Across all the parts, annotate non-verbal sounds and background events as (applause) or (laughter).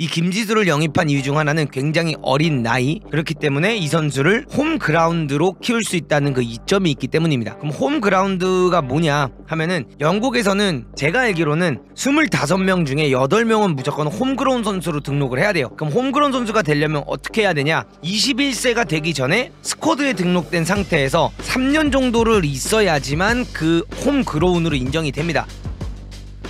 이 김지수를 영입한 이유 중 하나는 굉장히 어린 나이 그렇기 때문에 이 선수를 홈그라운드로 키울 수 있다는 그 이점이 있기 때문입니다 그럼 홈그라운드가 뭐냐 하면은 영국에서는 제가 알기로는 25명 중에 8명은 무조건 홈그라운 선수로 등록을 해야 돼요 그럼 홈그라운 선수가 되려면 어떻게 해야 되냐 21세가 되기 전에 스쿼드에 등록된 상태에서 3년 정도를 있어야지만 그 홈그라운으로 인정이 됩니다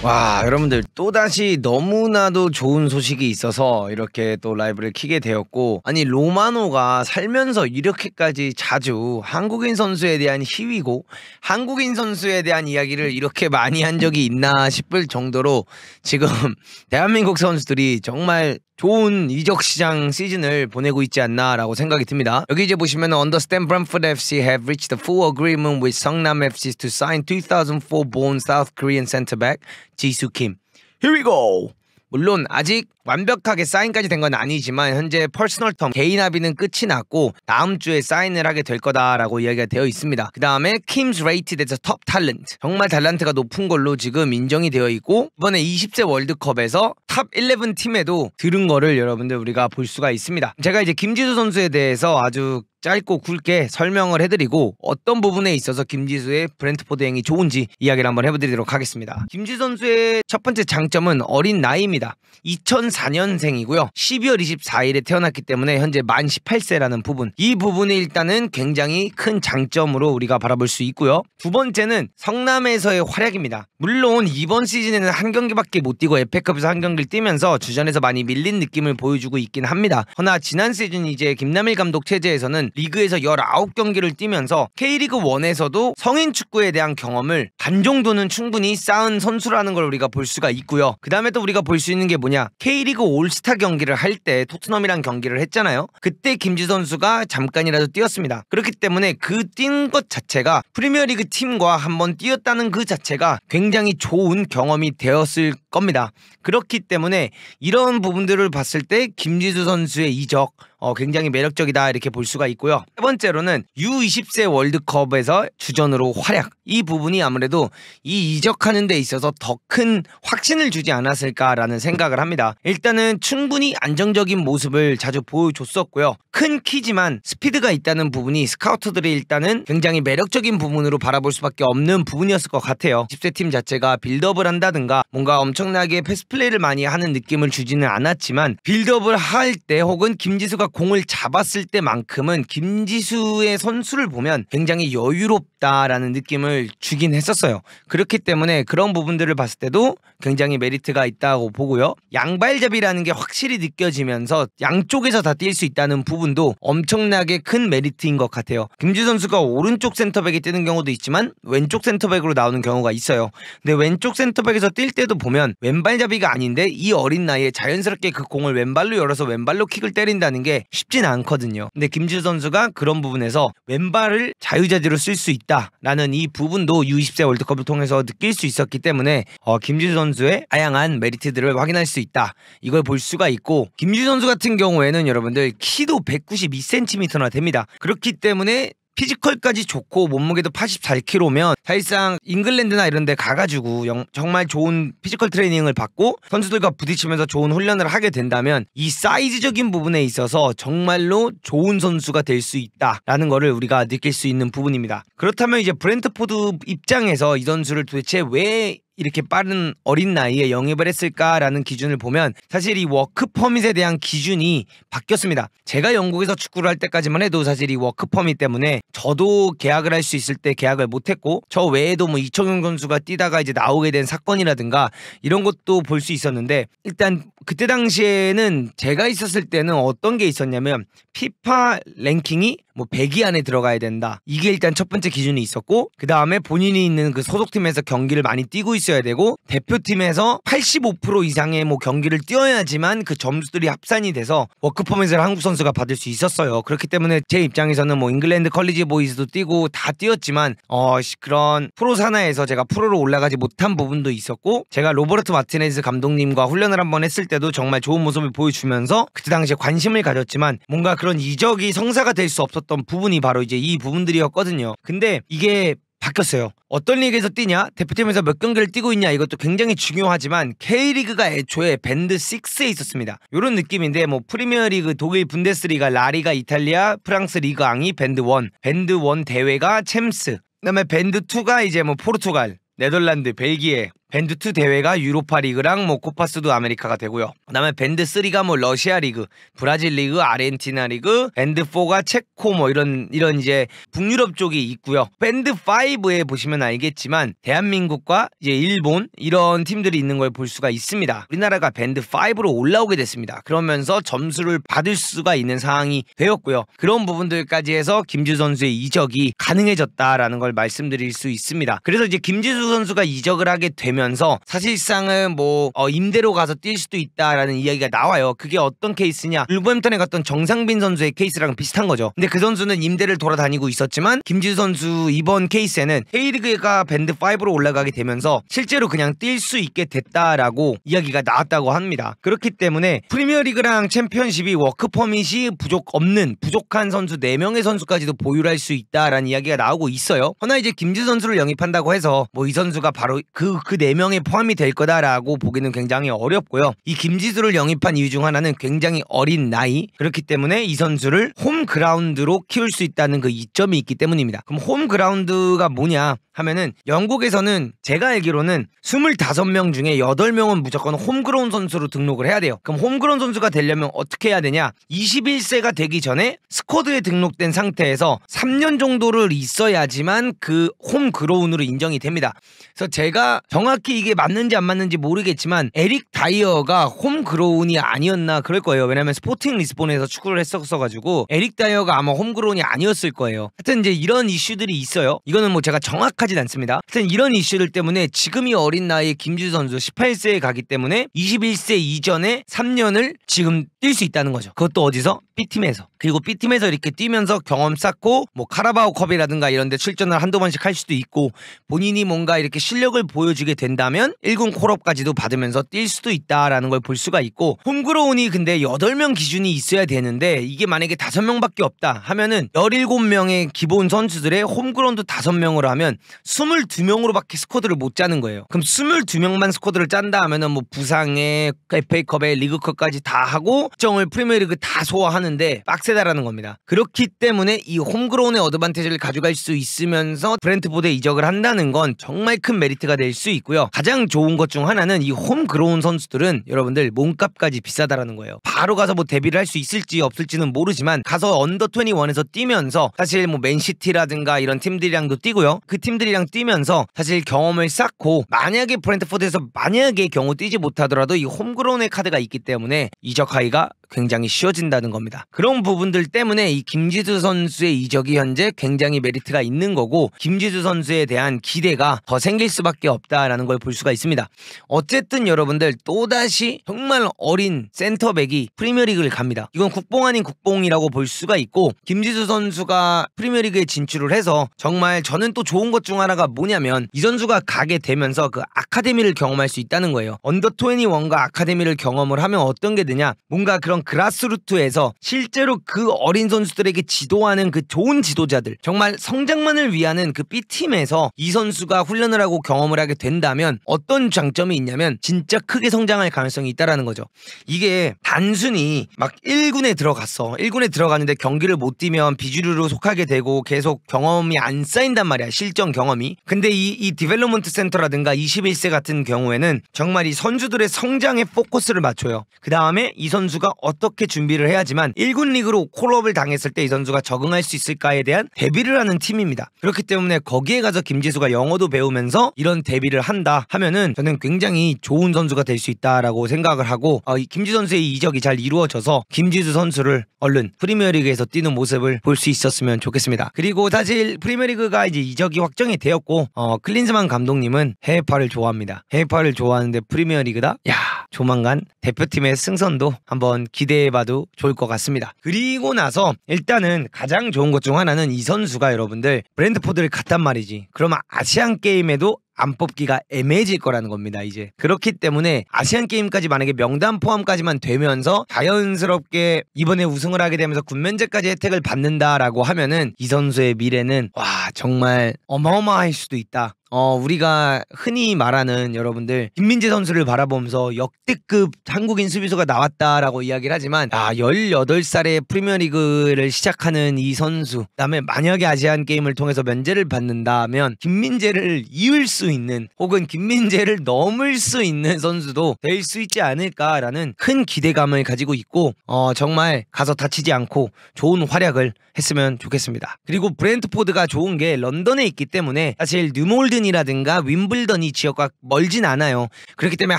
와 여러분들 또다시 너무나도 좋은 소식이 있어서 이렇게 또 라이브를 키게 되었고 아니 로마노가 살면서 이렇게까지 자주 한국인 선수에 대한 희위고 한국인 선수에 대한 이야기를 이렇게 많이 한 적이 있나 싶을 정도로 지금 (laughs) 대한민국 선수들이 정말 좋은 이적 시장 시즌을 보내고 있지 않나라고 생각이 듭니다. 여기 이제 보시면 Understand Brentford FC have reached a full agreement with Seongnam FC to sign 2004 born South Korean center back Jisoo Kim. Here we go. 물론 아직 완벽하게 사인까지 된 건 아니지만 현재 퍼스널 텀 개인 합의는 끝이 났고 다음 주에 사인을 하게 될 거다라고 이야기가 되어 있습니다. 그 다음에 킴스 레이티드에서 톱 탤런트 정말 달란트가 높은 걸로 지금 인정이 되어 있고 이번에 20세 월드컵에서 탑 11 팀에도 들은 거를 여러분들 우리가 볼 수가 있습니다. 제가 이제 김지수 선수에 대해서 아주 짧고 굵게 설명을 해드리고 어떤 부분에 있어서 김지수의 브랜트포드 행이 좋은지 이야기를 한번 해보도록 하겠습니다. 김지수 선수의 첫 번째 장점은 어린 나이입니다. 2004년생이고요. 12월 24일에 태어났기 때문에 현재 만 18세라는 부분 이 부분이 일단은 굉장히 큰 장점으로 우리가 바라볼 수 있고요. 두 번째는 성남에서의 활약입니다. 물론 이번 시즌에는 한 경기밖에 못 뛰고 에페컵에서 한 경기를 뛰면서 주전에서 많이 밀린 느낌을 보여주고 있긴 합니다. 허나 지난 시즌 이제 김남일 감독 체제에서는 리그에서 19경기를 뛰면서 K리그 1에서도 성인 축구에 대한 경험을 반 정도는 충분히 쌓은 선수라는 걸 우리가 볼 수가 있고요. 그 다음에 또 우리가 볼 수 있는 게 뭐냐 K리그 올스타 경기를 할 때 토트넘이랑 경기를 했잖아요. 그때 김지 선수가 잠깐이라도 뛰었습니다. 그렇기 때문에 그 뛴 것 자체가 프리미어리그 팀과 한번 뛰었다는 그 자체가 굉장히 좋은 경험이 되었을 겁니다. 그렇기 때문에 이런 부분들을 봤을 때 김지수 선수의 이적 어, 굉장히 매력적이다 이렇게 볼 수가 있고요. 세 번째로는 U20세 월드컵에서 주전으로 활약 이 부분이 아무래도 이 이적하는 데 있어서 더 큰 확신을 주지 않았을까라는 생각을 합니다. 일단은 충분히 안정적인 모습을 자주 보여줬었고요. 큰 키지만 스피드가 있다는 부분이 스카우트들이 일단은 굉장히 매력적인 부분으로 바라볼 수밖에 없는 부분이었을 것 같아요. 10세 팀 자체가 빌드업을 한다든가 뭔가 엄청나게 패스플레이를 많이 하는 느낌을 주지는 않았지만 빌드업을 할 때 혹은 김지수가 공을 잡았을 때만큼은 김지수의 선수를 보면 굉장히 여유롭다라는 느낌을 주긴 했었어요. 그렇기 때문에 그런 부분들을 봤을 때도 굉장히 메리트가 있다고 보고요. 양발잡이라는 게 확실히 느껴지면서 양쪽에서 다 뛸 수 있다는 부분도 엄청나게 큰 메리트인 것 같아요. 김지 수 선수가 오른쪽 센터백에 뛰는 경우도 있지만 왼쪽 센터백으로 나오는 경우가 있어요. 근데 왼쪽 센터백에서 뛸 때도 보면 왼발잡이가 아닌데 이 어린 나이에 자연스럽게 그 공을 왼발로 열어서 왼발로 킥을 때린다는 게 쉽진 않거든요. 근데 김지수 선수가 그런 부분에서 왼발을 자유자재로 쓸 수 있다라는 이 부분도 U20세 월드컵을 통해서 느낄 수 있었기 때문에 어, 김지수 선수의 다양한 메리트들을 확인할 수 있다. 이걸 볼 수가 있고 김지수 선수 같은 경우에는 여러분들 키도 192cm나 됩니다. 그렇기 때문에 피지컬까지 좋고 몸무게도 84kg면 사실상 잉글랜드나 이런 데 가가지고 영, 정말 좋은 피지컬 트레이닝을 받고 선수들과 부딪히면서 좋은 훈련을 하게 된다면 이 사이즈적인 부분에 있어서 정말로 좋은 선수가 될 수 있다라는 거를 우리가 느낄 수 있는 부분입니다. 그렇다면 이제 브랜트포드 입장에서 이 선수를 도대체 왜 이렇게 빠른 어린 나이에 영입을 했을까라는 기준을 보면 사실 이 워크 퍼밋에 대한 기준이 바뀌었습니다. 제가 영국에서 축구를 할 때까지만 해도 사실 이 워크 퍼밋 때문에 저도 계약을 할 수 있을 때 계약을 못했고 저 외에도 뭐 이청용 선수가 뛰다가 이제 나오게 된 사건이라든가 이런 것도 볼 수 있었는데 일단 그때 당시에는 제가 있었을 때는 어떤 게 있었냐면 피파 랭킹이 뭐 100위 안에 들어가야 된다. 이게 일단 첫 번째 기준이 있었고 그 다음에 본인이 있는 그 소속팀에서 경기를 많이 뛰고 있을 있어야 되고 대표팀에서 85% 이상의 뭐 경기를 뛰어야지만 그 점수들이 합산이 돼서 워크퍼밋을 한국 선수가 받을 수 있었어요. 그렇기 때문에 제 입장에서는 뭐 잉글랜드 컬리지 보이즈도 뛰고 다 뛰었지만 어 그런 프로 산하에서 제가 프로로 올라가지 못한 부분도 있었고 제가 로버트 마티네즈 감독님과 훈련을 한 번 했을 때도 정말 좋은 모습을 보여주면서 그때 당시에 관심을 가졌지만 뭔가 그런 이적이 성사가 될 수 없었던 부분이 바로 이제 이 부분들이었거든요. 근데 이게 바뀌었어요. 어떤 리그에서 뛰냐, 대표팀에서 몇 경기를 뛰고 있냐 이것도 굉장히 중요하지만 K리그가 애초에 밴드 6에 있었습니다. 이런 느낌인데 뭐 프리미어리그, 독일 분데스리가, 라리가 이탈리아, 프랑스 리그 앙이 밴드 1, 밴드 1 대회가 챔스, 그다음에 밴드 2가 이제 뭐 포르투갈, 네덜란드, 벨기에, 밴드2 대회가 유로파 리그랑 뭐 코파스도 아메리카가 되고요. 그다음에 밴드3가 뭐 러시아 리그, 브라질 리그, 아르헨티나 리그, 밴드4가 체코 뭐 이런 이런 이제 북유럽 쪽이 있고요. 밴드5에 보시면 알겠지만 대한민국과 이제 일본 이런 팀들이 있는 걸 볼 수가 있습니다. 우리나라가 밴드5로 올라오게 됐습니다. 그러면서 점수를 받을 수가 있는 상황이 되었고요. 그런 부분들까지 해서 김주 선수의 이적이 가능해졌다라는 걸 말씀드릴 수 있습니다. 그래서 이제 김지수 선수가 이적을 하게 되면 들면서 사실상은 뭐어 임대로 가서 뛸 수도 있다라는 이야기가 나와요. 그게 어떤 케이스냐? 울버햄턴에 갔던 정상빈 선수의 케이스랑 비슷한 거죠. 근데 그 선수는 임대를 돌아다니고 있었지만 김지수 선수 이번 케이스에는 K리그가 밴드 5로 올라가게 되면서 실제로 그냥 뛸 수 있게 됐다라고 이야기가 나왔다고 합니다. 그렇기 때문에 프리미어리그랑 챔피언십이 워크퍼밋이 부족 없는 부족한 선수 4명의 선수까지도 보유할 수 있다라는 이야기가 나오고 있어요. 허나 이제 김지수 선수를 영입한다고 해서 뭐 이 선수가 바로 그그 그, 그 네 4명에 포함이 될 거다라고 보기는 굉장히 어렵고요. 이 김지수를 영입한 이유 중 하나는 굉장히 어린 나이 그렇기 때문에 이 선수를 홈그라운드로 키울 수 있다는 그 이점이 있기 때문입니다. 그럼 홈그라운드가 뭐냐? 하면은 영국에서는 제가 알기로는 25명 중에 8명은 무조건 홈그로운 선수로 등록을 해야 돼요. 그럼 홈그로운 선수가 되려면 어떻게 해야 되냐? 21세가 되기 전에 스쿼드에 등록된 상태에서 3년 정도를 있어야지만 그 홈그로운으로 인정이 됩니다. 그래서 제가 정확히 이게 맞는지 안 맞는지 모르겠지만 에릭 다이어가 홈그로운이 아니었나 그럴 거예요. 왜냐면 스포팅 리스본에서 축구를 했었어 가지고 에릭 다이어가 아마 홈그로운이 아니었을 거예요. 하여튼 이제 이런 이슈들이 있어요. 이거는 뭐 제가 정확한 하진 않습니다. 하여튼 이런 이슈들 때문에 지금이 어린 나이에 김주 선수 18세에 가기 때문에 21세 이전에 3년을 지금 뛸 수 있다는 거죠. 그것도 어디서? B팀에서 그리고 B팀에서 이렇게 뛰면서 경험 쌓고 뭐 카라바오 컵이라든가 이런 데 출전을 한두 번씩 할 수도 있고 본인이 뭔가 이렇게 실력을 보여주게 된다면 1군 콜업까지도 받으면서 뛸 수도 있다라는 걸 볼 수가 있고 홈그로운이 근데 8명 기준이 있어야 되는데 이게 만약에 5명밖에 없다 하면은 17명의 기본 선수들의 홈그라운도 5명으로 하면 22명으로밖에 스쿼드를 못 짜는 거예요. 그럼 22명만 스쿼드를 짠다 하면은 뭐 부상에 FA컵에 리그컵까지 다 하고 정을 프리미어리그 다 소화하는 하는데 빡세다라는 겁니다. 그렇기 때문에 이 홈그로운의 어드반테지를 가져갈 수 있으면서 브랜트포드에 이적을 한다는 건 정말 큰 메리트가 될 수 있고요. 가장 좋은 것 중 하나는 이 홈그로운 선수들은 여러분들 몸값까지 비싸다라는 거예요. 바로 가서 뭐 데뷔를 할 수 있을지 없을지는 모르지만 가서 언더 21에서 뛰면서 사실 뭐 맨시티라든가 이런 팀들이랑도 뛰고요. 그 팀들이랑 뛰면서 사실 경험을 쌓고 만약에 브랜트포드에서 만약에 경우 뛰지 못하더라도 이 홈그로운의 카드가 있기 때문에 이적하기가 굉장히 쉬워진다는 겁니다. 그런 부분들 때문에 이 김지수 선수의 이적이 현재 굉장히 메리트가 있는 거고 김지수 선수에 대한 기대가 더 생길 수밖에 없다라는 걸 볼 수가 있습니다. 어쨌든 여러분들 또다시 정말 어린 센터백이 프리미어리그를 갑니다. 이건 국뽕 아닌 국뽕이라고 볼 수가 있고 김지수 선수가 프리미어리그에 진출을 해서 정말 저는 또 좋은 것 중 하나가 뭐냐면 이 선수가 가게 되면서 그 아카데미를 경험할 수 있다는 거예요. 언더 21과 아카데미를 경험을 하면 어떤 게 되냐 뭔가 그런 그런 그라스루트에서 실제로 그 어린 선수들에게 지도하는 그 좋은 지도자들 정말 성장만을 위하는 그 B팀에서 이 선수가 훈련을 하고 경험을 하게 된다면 어떤 장점이 있냐면 진짜 크게 성장할 가능성이 있다라는 거죠. 이게 단순히 막 1군에 들어갔어. 1군에 들어갔는데 경기를 못 뛰면 비주류로 속하게 되고 계속 경험이 안 쌓인단 말이야. 실전 경험이. 근데 이, 이 디벨로먼트 센터라든가 21세 같은 경우에는 정말 이 선수들의 성장에 포커스를 맞춰요. 그 다음에 이 선수가 어떻게 준비를 해야지만 1군 리그로 콜업을 당했을 때 이 선수가 적응할 수 있을까에 대한 대비를 하는 팀입니다. 그렇기 때문에 거기에 가서 김지수가 영어도 배우면서 이런 데뷔를 한다 하면은 저는 굉장히 좋은 선수가 될 수 있다라고 생각을 하고 어, 김지수 선수의 이적이 잘 이루어져서 김지수 선수를 얼른 프리미어리그에서 뛰는 모습을 볼 수 있었으면 좋겠습니다. 그리고 사실 프리미어리그가 이제 이적이 확정이 되었고 어, 클린스만 감독님은 해외파를 좋아합니다. 해외파를 좋아하는데 프리미어리그다? 야 조만간 대표팀의 승선도 한번 기대해봐도 좋을 것 같습니다. 그리고 나서 일단은 가장 좋은 것 중 하나는 이 선수가 여러분들 브랜드포드를 갔단 말이지. 그러면 아시안 게임에도 안 뽑기가 애매해질 거라는 겁니다 이제 그렇기 때문에 아시안 게임까지 만약에 명단 포함까지만 되면서 자연스럽게 이번에 우승을 하게 되면서 군면제까지 혜택을 받는다라고 하면은 이 선수의 미래는 와 정말 어마어마할 수도 있다 어, 우리가 흔히 말하는 여러분들 김민재 선수를 바라보면서 역대급 한국인 수비수가 나왔다라고 이야기를 하지만 아 18살에 프리미어리그를 시작하는 이 선수 그다음에 만약에 아시안 게임을 통해서 면제를 받는다면 김민재를 이을 수 있는 혹은 김민재를 넘을 수 있는 선수도 될 수 있지 않을까라는 큰 기대감을 가지고 있고 어, 정말 가서 다치지 않고 좋은 활약을 했으면 좋겠습니다. 그리고 브랜트포드가 좋은 게 런던에 있기 때문에 사실 뉴몰드 윈스이라든가 윈블던이 지역과 멀진 않아요. 그렇기 때문에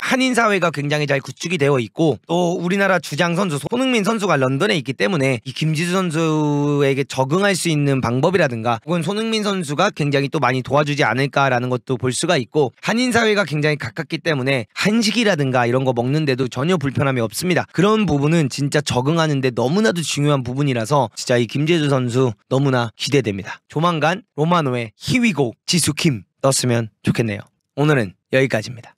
한인 사회가 굉장히 잘 구축이 되어 있고 또 우리나라 주장 선수 손흥민 선수가 런던에 있기 때문에 이 김지수 선수에게 적응할 수 있는 방법이라든가 혹은 손흥민 선수가 굉장히 또 많이 도와주지 않을까라는 것도 볼 수가 있고 한인 사회가 굉장히 가깝기 때문에 한식이라든가 이런 거 먹는데도 전혀 불편함이 없습니다. 그런 부분은 진짜 적응하는데 너무나도 중요한 부분이라서 진짜 이 김재주 선수 너무나 기대됩니다. 조만간 로마노의 히위고 지수킴 넣었으면 좋겠네요. 오늘은 여기까지입니다.